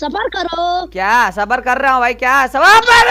सबर करो क्या सबर कर रहा हूँ भाई क्या सबर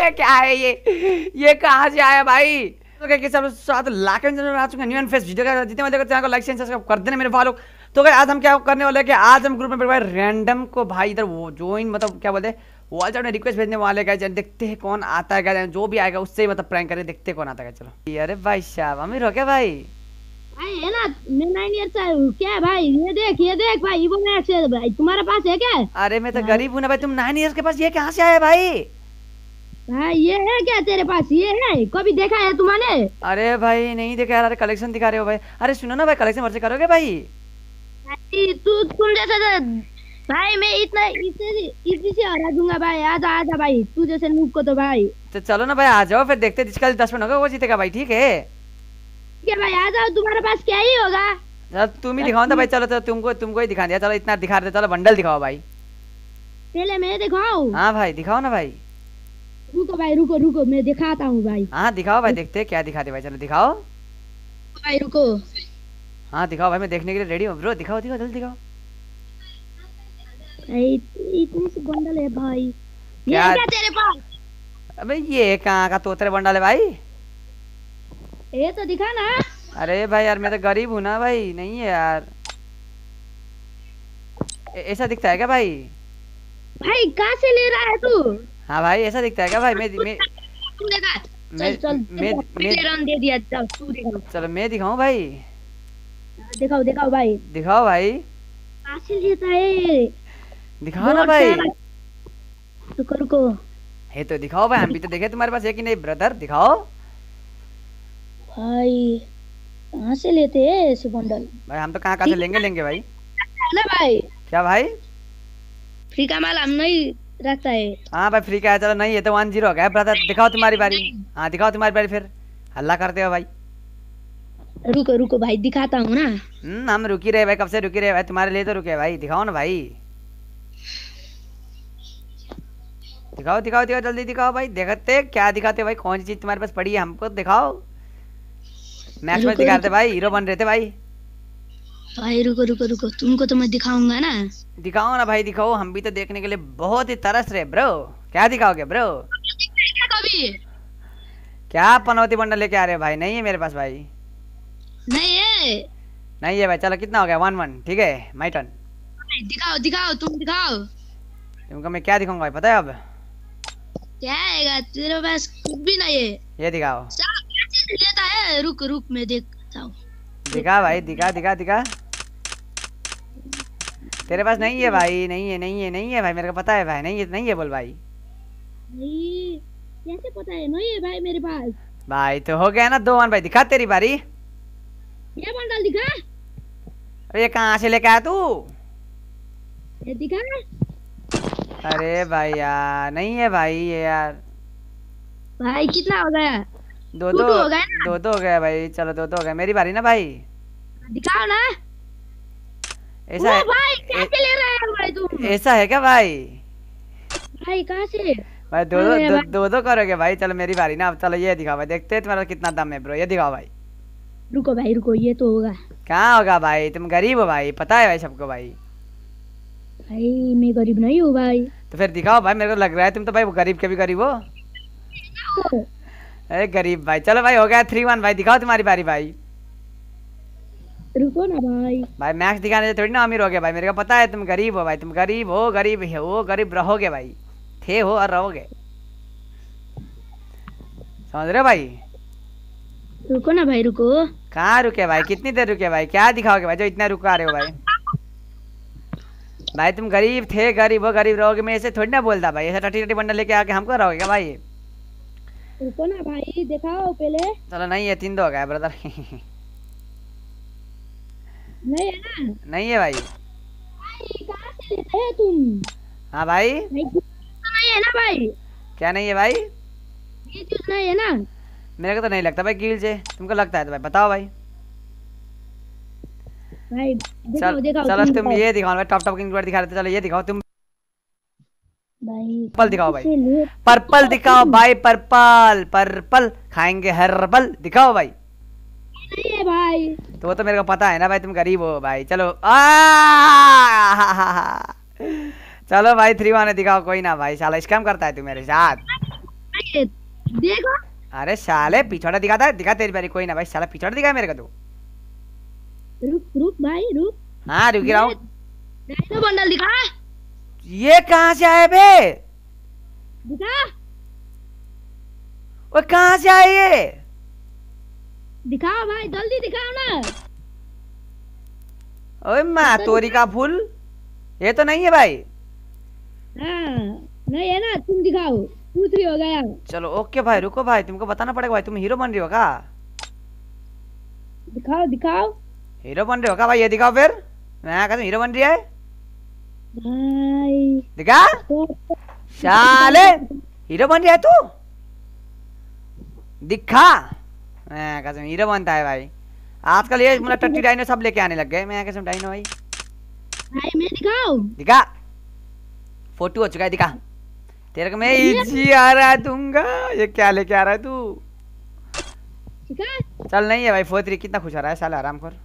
ये क्या है ये ये कहाँ से आया भाई तो कि सब साथ लाखों जनों आ चुके न्यू एंड फेस वीडियो का जितने मजे चैनल को लाइक शेयर सब्सक्राइब कर देने मेरे फॉलो तो क्या आज हम क्या करने वाले हैं कि आज हम ग्रुप में भाई रैंडम को भाई इधर वो ज्वाइन मतलब क्या बोलते हैं वॉल चार्ट में रिक्वेस्ट भेजने वाले गए जन देखते हैं कौन आता है जो भी आएगा उससे ही मतलब प्रैंक करें देखते हैं कौन आता है चलो अरे भाई साहब अमीर हो क्या भाई है ना क्या भाई ये देख ये देख भाई वो मैट से भाई तुम्हारे पास है क्या अरे मैं तो हाँ। गरीब हूँ ना भाई तुम नाइन ईयर के पास ये कहाँ से आया भाई भाई ये है क्या तेरे पास ये है कभी देखा है तुम्हारे अरे भाई नहीं देखा यार कलेक्शन दिखा रहे हो भाई अरे सुनो ना भाई कलेक्शन मर्जी करोगे भाई तू तुम तो- जैसा भाई मैं इतना इतने से हरा दूंगा भाई आ जा आ जा भाई तू जैसे नूप को तो भाई तो चलो ना भाई आ जाओ फिर देखते जिसका दस मिनट होगा वो जीतेगा भाई ठीक है इसके भाई आ जाओ तुम्हारे पास क्या ही होगा चल तुम ही दिखाओ ना भाई चलो चलो तुमको तुमको ही दिखा दिया चलो इतना दिखा दे चलो बंडल दिखाओ भाई पहले मैं दिखाऊं हाँ भाई दिखाओ ना भाई रुको भाई रुको रुको मैं दिखाता हूँ भाई हाँ दिखाओ भाई देखते क्या दिखा दे भाई चलो दिखाओ भाई रुको हाँ दिखाओ भाई मैं देखने के लिए रेडी हूँ ब्रो दिखाओ दिखाओ जल्दी दिखाओ इतनी सी बंडल है भाई ये क्या तेरे पास अबे ये कहाँ का तोतरे बंडल है भाई ये तो दिखा ना अरे भाई यार मैं तो गरीब हूँ ना भाई नहीं है यार ऐसा दिखता है क्या भाई भाई कहाँ से ले रहा है तू हाँ भाई ऐसा दिखता है क्या भाई मैं मैं मैं चल मैं दे दिया चल तू चलो मैं दिखाऊं भाई दिखाओ दिखाओ भाई दिखाओ भाई कहाँ से लेता है दिखाओ ना भाई रुको रुको है तो दिखाओ भाई हम भी तो देखे तुम्हारे पास है कि नहीं ब्रदर दिखाओ भाई कहाँ से लेते हैं ऐसे बंडल भाई हम तो कहाँ कहाँ से लेंगे लेंगे भाई ना भाई क्या भाई फ्री का माल हम नहीं रखता है हाँ भाई फ्री का है चलो नहीं है तो वन जीरो गया ब्रदर दिखाओ तुम्हारी बारी हाँ दिखाओ तुम्हारी बारी फिर हल्ला करते हो भाई रुको रुको भाई दिखाता हूँ ना हम्म, हम रुकी रहे भाई कब से रुकी रहे भाई तुम्हारे लिए तो रुके भाई दिखाओ ना भाई दिखाओ दिखाओ दिखाओ जल्दी दिखाओ भाई देखते क्या दिखाते भाई कौन सी चीज तुम्हारे पास पड़ी है हमको दिखाओ मैच में दिखा दे भाई हीरो बन रहे थे भाई भाई रुको रुको रुको तुमको तो मैं दिखाऊंगा ना दिखाओ ना भाई दिखाओ हम भी तो देखने के लिए बहुत ही तरस रहे ब्रो क्या दिखाओगे ब्रो कभी क्या पनौती बंडल लेके आ रहे हो भाई नहीं है मेरे पास भाई नहीं है नहीं है भाई चलो कितना हो गया वन वन ठीक है माई टर्न दिखाओ दिखाओ तुम दिखाओ तुमको मैं क्या दिखाऊंगा भाई पता है अब क्या आएगा तेरे पास कुछ भी नहीं है ये दिखाओ एक है रुक रुक मैं देखता हूँ दिखा भाई दिखा दिखा दिखा तेरे पास नहीं है भाई नहीं है नहीं है नहीं है भाई मेरे को पता है भाई नहीं है नहीं है बोल भाई कैसे पता है नहीं है भाई मेरे पास भाई तो हो गया ना दो वन भाई दिखा तेरी बारी ये वन दिखा अरे कहाँ से लेके आया तू ये दिखा अरे भाई यार नहीं है भाई ये यार भाई कितना हो गया तो दो दो हो गए दो दो हो गए भाई चलो दो दो हो गए मेरी बारी ना भाई दिखाओ ना ऐसा है भाई कैसे ले रहा है भाई तू ऐसा है क्या भाई भाई कहां से भाई दो दो दो, दो करोगे भाई चलो मेरी बारी ना अब चलो ये दिखाओ भाई देखते हैं तुम्हारा कितना दम है ब्रो ये दिखाओ भाई रुको भाई रुको ये तो होगा कहाँ होगा भाई तुम गरीब हो भाई पता है भाई सबको भाई भाई मैं गरीब नहीं हूं भाई तो फिर दिखाओ भाई मेरे को लग रहा है तुम तो भाई गरीब के भी गरीब हो अरे गरीब भाई चलो भाई हो गया थ्री वन भाई दिखाओ तुम्हारी बारी भाई रुको ना भाई भाई मैक्स दिखाने से थोड़ी ना अमीर हो गया भाई मेरे को पता है तुम गरीब हो भाई तुम गरीब हो गरीब वो गरीब रहोगे भाई थे हो और रहोगे समझ रहे भाई रुको ना भाई रुको कहाँ रुके भाई कितनी देर रुके भाई क्या दिखाओगे भाई जो इतना रुका रहे हो भाई भाई तुम गरीब थे गरीब हो गरीब रहोगे मैं ऐसे थोड़ी ना बोलता भाई ऐसा टटी टटी बंडल लेके आके हमको रहोगे भाई रुको ना भाई दिखाओ पहले चलो नहीं है तीन दो गए ब्रदर नहीं है ना नहीं है भाई भाई कहां से लेते हो तुम हां भाई तो नहीं है ना भाई क्या नहीं है भाई ये चीज नहीं है ना मेरे को तो नहीं लगता भाई गिल्ड से तुमको लगता है तो भाई बताओ भाई भाई देखो देखो चलो तुम ये दिखाओ भाई टॉप टॉप किंग दिखा देते चलो ये दिखाओ तुम पर्पल दिखाओ भाई तो पर्पल दिखाओ भाई पर्पल पर्पल खाएंगे हर्बल दिखाओ भाई भाई तो वो तो मेरे को पता है ना भाई तुम गरीब हो भाई चलो आ चलो भाई थ्री वन दिखाओ कोई ना भाई साला स्कैम करता है तू मेरे साथ देखो अरे साले पिछड़ा दिखाता है दिखा तेरी बारी कोई ना भाई साला पिछड़ा दिखा मेरे को तू रुक रुक भाई रुक हाँ रुक रहा हूँ बंडल दिखा ये कहां से आए बे वो कहां से आए ये दिखाओ भाई जल्दी दिखाओ ना ओए माँ तोरी का फूल ये तो नहीं है भाई हाँ, नहीं है ना तुम दिखाओ पूछ हो गया चलो ओके भाई रुको भाई तुमको बताना पड़ेगा भाई तुम हीरो बन रही हो का दिखाओ दिखाओ हीरो बन रहे हो का भाई ये दिखाओ फिर मैं कहता हूँ हीरो बन रही है देखा शाले हीरो बन रहा है तू दिखा मैं कसम हीरो बनता है भाई आजकल ये मतलब टट्टी डाइनो सब लेके आने लग गए मैं कसम डाइनो भाई भाई मैं दिखाओ दिखा फोटो हो चुका है दिखा तेरे को मैं इजी आ रहा दूंगा ये क्या लेके आ रहा है तू चल नहीं है भाई फोर कितना खुश आ रहा है साला आराम कर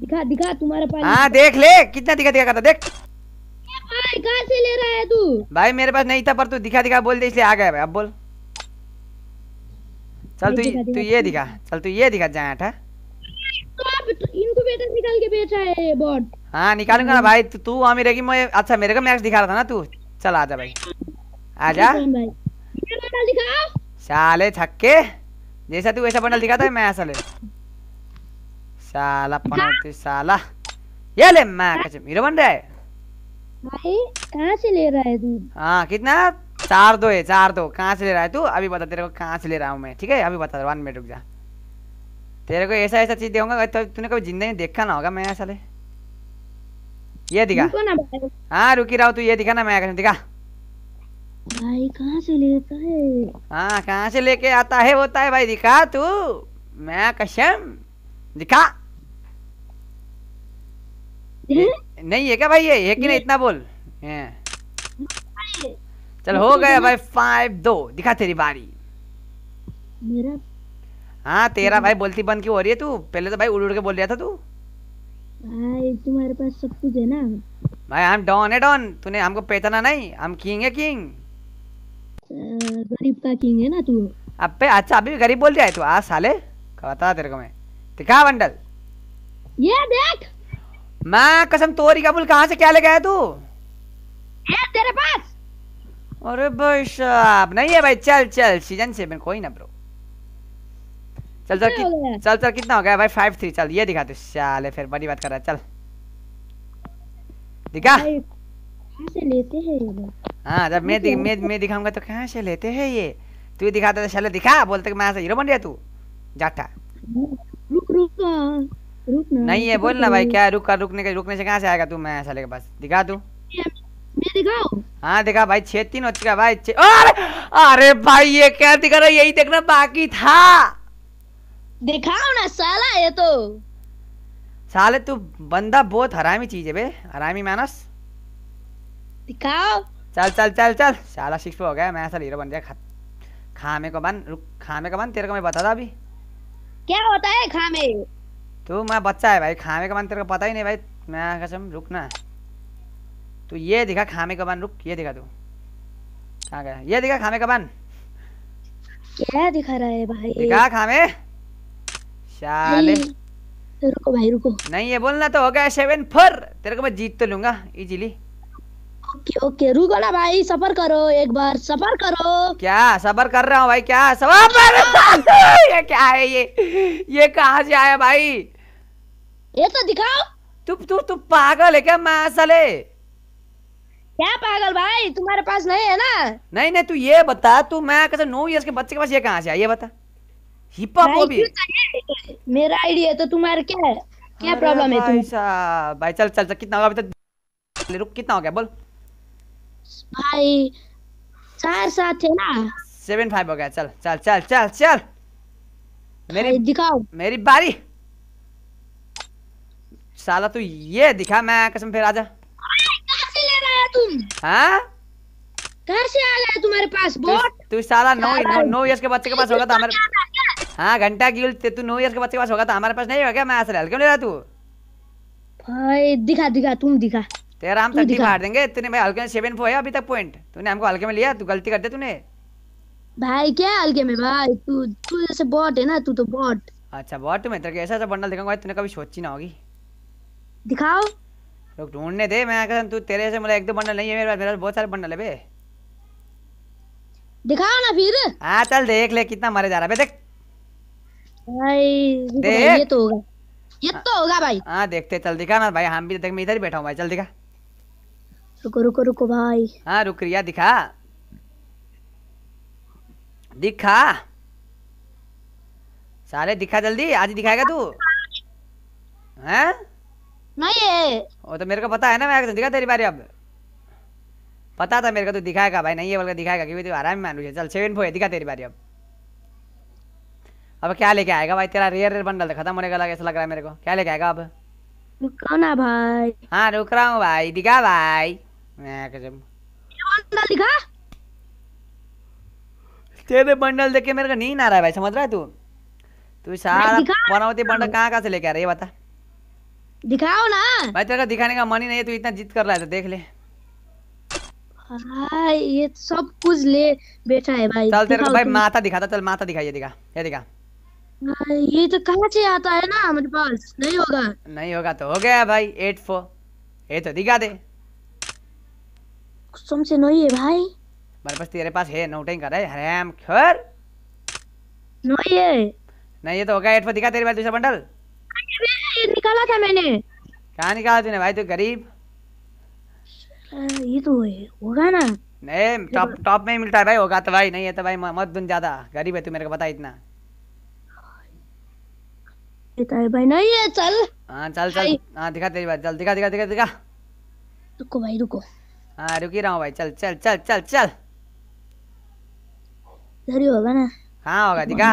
दिखा दिखा तुम्हारा हां देख ले कितना दिखा दिखा करता देख कहा से ले रहा है तू भाई मेरे पास नहीं था पर तू दिखा दिखा बोल दे इसलिए आ गया भाई अब बोल चल तू तू ये दिखा चल तू ये दिखा जाए है हाँ? तो इनको निकाल के बेच है बॉट हाँ निकालूंगा ना भाई तू वहाँ रहेगी मैं अच्छा मेरे को मैच दिखा रहा था ना तू चल आजा भाई आजा साले छक्के जैसा तू वैसा बंडल दिखाता है मैं ऐसा ले साला पनौती साला ये ले मैं हीरो बन रहा है भाई कहाँ से ले रहा है तू हाँ कितना चार दो है चार दो कहाँ से ले रहा है तू अभी बता तेरे को कहाँ से ले रहा हूँ मैं ठीक है अभी बता वन मिनट रुक जा तेरे को ऐसा ऐसा चीज देगा तो तूने कभी जिंदगी में देखा ना होगा मैं ऐसा ले ये दिखा हाँ रुकी रहा तू ये दिखा ना मैं दिखा भाई कहाँ से लेता है हाँ कहाँ से लेके आता है होता है भाई दिखा तू मैं कश्यम दिखा नहीं है क्या भाई ये है कि नहीं इतना बोल चल हो तो गया भाई फाइव दो दिखा तेरी बारी हाँ तेरा भाई बोलती बंद क्यों हो रही है तू पहले तो भाई उड़ उड़ के बोल रहा था तू भाई हाँ, तुम्हारे पास सब कुछ है ना भाई हम डॉन है डॉन तूने हमको पहचाना नहीं हम किंग है किंग गरीब का किंग है ना तू अब पे अच्छा अभी गरीब बोल दिया है तू आ साले बता तेरे को मैं दिखा बंडल ये देख मैं कसम तोरी का फूल कहाँ से क्या लेके आया तू है तेरे पास अरे भाई साहब नहीं है भाई चल चल सीजन से सेवन कोई ना ब्रो चल सर चल सर कितना हो गया भाई फाइव थ्री चल ये दिखा दे साले फिर बड़ी बात कर रहा है चल दिखा से लेते हैं ये हाँ जब मैं दिख, मैं मैं दिखाऊंगा तो कहाँ से लेते हैं ये तू दिखाता तो चलो दिखा बोलते कि मैं ऐसा हीरो बन गया तू जाता रुक रुक नहीं है बोल ना भाई क्या रुक कर रुकने का रुकने से कहाँ से आएगा तू मैं साले के पास दिखा तू हाँ दिखा भाई छे तीन हो चुका भाई अरे अरे भाई ये क्या दिखा रहा यही देखना बाकी था दिखाओ ना साला ये तो साले तू बंदा बहुत हरामी चीज है बे हरामी मानस दिखाओ चल चल चल चल साला सिक्स हो गया मैं ऐसा हीरो बन गया खा, खामे को बन रुक खामे को बन तेरे को मैं बता था अभी क्या होता है खामे तो मैं बच्चा है भाई खामे का मान तेरे को पता ही नहीं भाई मैं कसम ना तू ये दिखा खामे का मान रुक ये दिखा तू कहाँ गया ये दिखा खामे का मान क्या दिखा रहा है भाई दिखा खामे शाले रुको भाई रुको नहीं ये बोलना तो हो गया सेवन फोर तेरे को मैं जीत तो लूंगा इजीली ओके ओके रुको ना भाई सफर करो एक बार सफर करो क्या सफर कर रहा हूँ भाई क्या सफर ये क्या है ये ये कहाँ से आया भाई ये तो दिखाओ तू तू तू पागल है क्या मैं साले क्या पागल भाई तुम्हारे पास नहीं है ना नहीं नहीं तू ये बता तू मैं कैसे नौ ईयर्स के बच्चे के पास ये कहाँ से आया ये बता हिप हॉप भी मेरा आइडिया तो तुम्हारे क्या है क्या प्रॉब्लम है तुम भाई चल चल चल कितना होगा अभी तक रुक कितना हो गया बोल भाई चार सात है ना सेवन फाइव हो गया चल चल चल चल चल मेरी दिखाओ मेरी बारी साला तू ये दिखा मैं कसम फिर आजा से ले रहा है तुम हाँ से आ रहा है तुम्हारे पास बोट तू साला नौ नौ के बच्चे के पास होगा तो हमारे हाँ घंटा तू नौ के बच्चे के पास होगा तो हमारे पास नहीं होगा मैं ले रहा तू भाई दिखा दिखा तुम दिखा तेरा हम थर्टी देंगे तूने भाई हल्के में सेवन है अभी तक पॉइंट तूने हमको हल्के में लिया तू गलती कर दे तूने भाई क्या हल्के में भाई तू तू जैसे बॉट है ना तू तो बॉट अच्छा बॉट तेरे ऐसा ऐसा बंडल दिखाऊंगा तूने कभी सोची ना होगी दिखाओ लोग ढूंढने दे मैं कहता तू तेरे से मतलब एक दो बंडल नहीं है मेरे पास मेरे पास बहुत सारे बंडल है बे दिखाओ ना फिर हां चल देख ले कितना मारे जा रहा है बे देख भाई ये तो होगा ये तो हाँ। होगा भाई हां देखते चल दिखा ना भाई हम भी देख मैं इधर ही बैठा हूं भाई चल दिखा रुको रुको रुको भाई हां रुक रिया दिखा दिखा सारे दिखा जल्दी आज दिखाएगा तू हैं हाँ? नहीं है वो तो मेरे को पता है ना मैं तो दिखा तेरी बारी अब पता था मेरे को तू दिखाएगा भाई नहीं है बल्कि दिखाएगा क्योंकि तू तो आराम में मान लीजिए चल सेवन फोर दिखा तेरी बारी अब अब क्या लेके आएगा भाई तेरा रेयर रेयर बंडल खत्म होने का लग ऐसा लग रहा है मेरे को क्या लेके आएगा अब रुको ना भाई हाँ रुक रहा हूँ भाई दिखा भाई मैं कसम बंडल दिखा तेरे बंडल देख के मेरे को नींद आ रहा है भाई समझ रहा है तू तू सारा बनावती बंडल कहाँ कहाँ से लेके आ रही है बता दिखाओ ना भाई तेरे तेरा दिखाने का मन ही नहीं है तू इतना जीत कर रहा है तो देख ले ये तो सब कुछ ले बैठा है भाई चल तेरे को भाई माता दिखाता चल माता दिखा ये दिखा ये दिखा ये तो कहाँ से आता है ना मेरे पास नहीं होगा नहीं होगा तो हो गया भाई एट फोर ये तो दिखा दे कुछ समझे नहीं है भाई मेरे पास तेरे पास है नोटिंग कर रहा है हरेम खर नहीं है नहीं ये तो हो गया एट फोर दिखा तेरे पास दूसरा बंडल ये निकाला था मैंने क्या निकाला तूने भाई तू गरीब ये तो होगा ना नहीं टॉप टॉप में मिलता है भाई होगा तो भाई नहीं है तो भाई मत दुन ज्यादा गरीब है तू मेरे को बता इतना तो है भाई नहीं है चल हाँ चल चल हाँ दिखा तेरी बात चल दिखा दिखा दिखा दिखा रुको भाई रुको हाँ ही रहा हूँ भाई चल चल चल चल चल इधर होगा ना हाँ होगा दिखा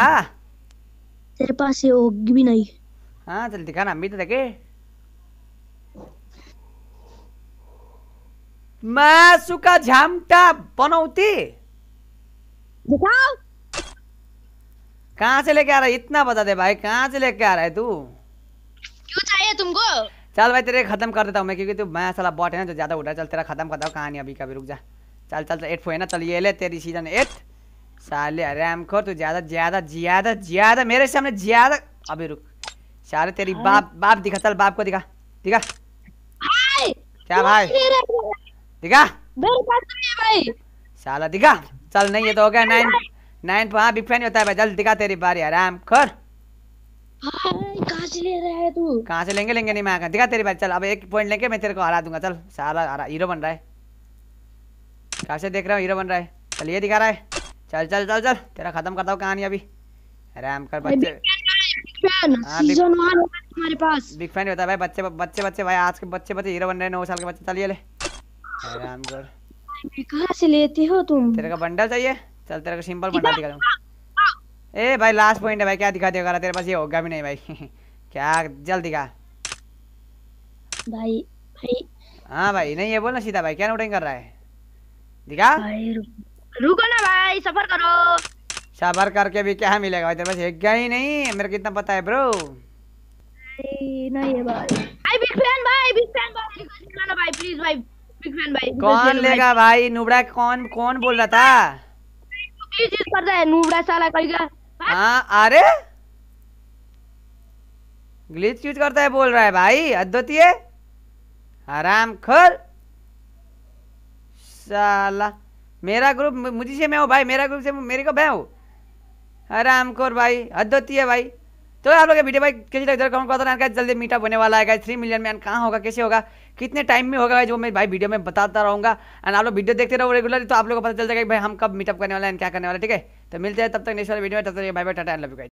तेरे पास ये होगी भी नहीं हाँ चल दिखा ना हम भी तो देखे मासुका झामटा बनाऊती दिखाओ कहाँ से लेके आ रहा है इतना बता दे भाई कहाँ से लेके आ रहा है तू क्यों चाहिए तुमको चल भाई तेरे खत्म कर देता हूँ मैं क्योंकि तू मैं साला बॉट है ना जो ज्यादा उठा चल तेरा खत्म करता हूँ कहानी अभी कभी रुक जा चल चल एट तो है ना चल ये ले तेरी सीजन एट साले अरे खोर तू ज्यादा ज्यादा ज्यादा ज्यादा मेरे सामने ज्यादा अभी रुक सारे तेरी बाप बाप दिखा चल बाप को दिखा दिखा क्या भाई दिखा भाई साला दिखा चल नहीं ये तो हो गया नाइन नाइन पर हाँ बिफेन होता है भाई जल्द दिखा तेरी बारी आराम कर कहाँ से ले रहा है तू कहाँ से लेंगे लेंगे नहीं मैं दिखा तेरी बारी चल अब एक पॉइंट लेके मैं तेरे को हरा दूंगा चल साला हीरो बन रहा है कहाँ से देख रहा हूँ हीरो बन रहा है चल ये दिखा रहा है चल चल चल चल तेरा खत्म करता हूँ कहानी अभी आराम कर बच्चे फैन सीजन 1 हमारे पास बिग फैन बता भाई बच्चे बच्चे बच्चे भाई आज के बच्चे बच्चे हीरो बन रहे हैं साल के बच्चे चलिए ले आराम से लेती हो तुम तेरे का बंडल चाहिए चल तेरे का सिंपल बंडल दिखा ए भाई लास्ट पॉइंट है भाई क्या दिखा देगा तेरे पास ये होगा भी नहीं भाई क्या जल्दी दिखा भाई हाँ भाई नहीं ये बोलना सीधा भाई क्या नोटिंग कर रहा है दिखा रुको ना भाई सफर करो साबर करके भी क्या मिलेगा भाई तेरे पास एक गया ही नहीं मेरे को इतना पता है ब्रो नहीं आई बिग फैन भाई बिग फैन भाई भाई प्लीज भाई बिग फैन भाई कौन लेगा भाई नुबड़ा कौन कौन बोल रहा था चीज कर रहा है नुबड़ा साला कहेगा हां अरे ग्लिच यूज करता है बोल रहा है भाई अद्वितीय आराम खोल साला मेरा ग्रुप मुझे से मैं हूँ भाई मेरा ग्रुप से मेरे को मैं हूँ आराम कौर भाई हद होती है भाई तो आप लोग वीडियो भाई कैसे इधर कौन करता है जल्दी मीटअप होने वाला है थ्री मिलियन मैन कहाँ होगा कैसे होगा कितने टाइम में होगा जो मैं भाई वीडियो में बताता रहूँगा एंड आप लोग वीडियो देखते रहो रेगुलर तो आप लोगों को पता चल जाएगा भाई हम कब मीटअप करने वाला हैं क्या करने वाला ठीक है तो मिलते हैं तब तक नेक्स्ट वाले वीडियो में तब तक भाई बाई टाटा लव